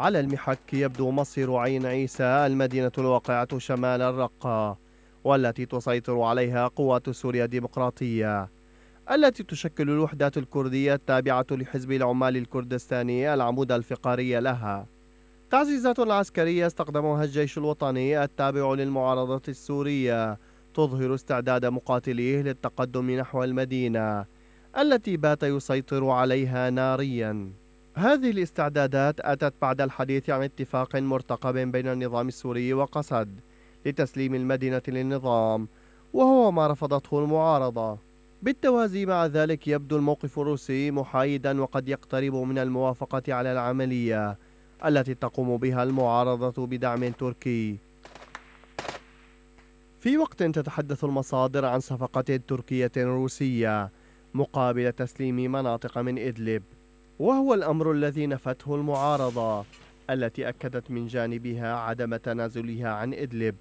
على المحك يبدو مصير عين عيسى المدينة الواقعة شمال الرقة والتي تسيطر عليها قوات سوريا الديمقراطية التي تشكل الوحدات الكردية التابعة لحزب العمال الكردستاني العمود الفقري لها تعزيزات عسكرية استخدمها الجيش الوطني التابع للمعارضة السورية تظهر استعداد مقاتليه للتقدم نحو المدينة التي بات يسيطر عليها نارياً هذه الاستعدادات أتت بعد الحديث عن اتفاق مرتقب بين النظام السوري وقسد لتسليم المدينة للنظام وهو ما رفضته المعارضة بالتوازي مع ذلك يبدو الموقف الروسي محايدا وقد يقترب من الموافقة على العملية التي تقوم بها المعارضة بدعم تركي في وقت تتحدث المصادر عن صفقة تركية روسية مقابل تسليم مناطق من إدلب وهو الأمر الذي نفته المعارضة التي أكدت من جانبها عدم تنازلها عن إدلب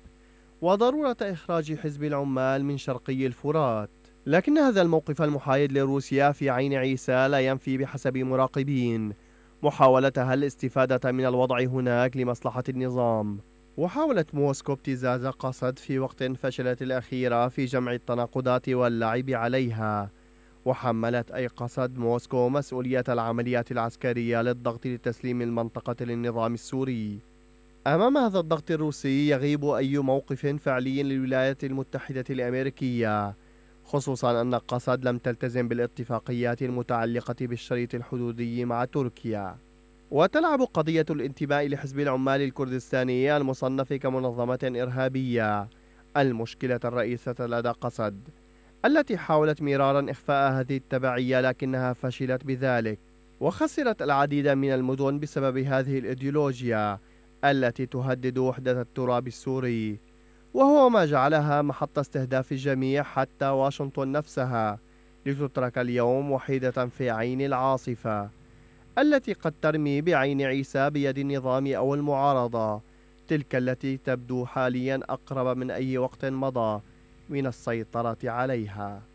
وضرورة إخراج حزب العمال من شرقي الفرات لكن هذا الموقف المحايد لروسيا في عين عيسى لا ينفي بحسب مراقبين محاولتها الاستفادة من الوضع هناك لمصلحة النظام وحاولت موسكو ابتزاز قصد في وقت فشلت الأخيرة في جمع التناقضات واللعب عليها وحملت أي قصد موسكو مسؤولية العمليات العسكرية للضغط لتسليم المنطقة للنظام السوري أمام هذا الضغط الروسي يغيب أي موقف فعلي للولايات المتحدة الأمريكية خصوصا أن قصد لم تلتزم بالاتفاقيات المتعلقة بالشريط الحدودي مع تركيا وتلعب قضية الانتماء لحزب العمال الكردستاني المصنف كمنظمة إرهابية المشكلة الرئيسة لدى قصد التي حاولت مرارا إخفاء هذه التبعية لكنها فشلت بذلك وخسرت العديد من المدن بسبب هذه الإيديولوجيا التي تهدد وحدة التراب السوري وهو ما جعلها محط استهداف الجميع حتى واشنطن نفسها لتترك اليوم وحيدة في عين العاصفة التي قد ترمي بعين عيسى بيد النظام أو المعارضة تلك التي تبدو حاليا أقرب من أي وقت مضى من السيطرة عليها